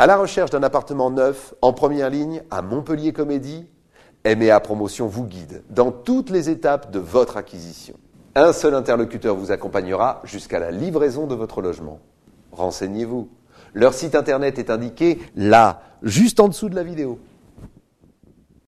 À la recherche d'un appartement neuf, en première ligne, à Montpellier Comédie, MEA Promotion vous guide dans toutes les étapes de votre acquisition. Un seul interlocuteur vous accompagnera jusqu'à la livraison de votre logement. Renseignez-vous. Leur site internet est indiqué là, juste en dessous de la vidéo.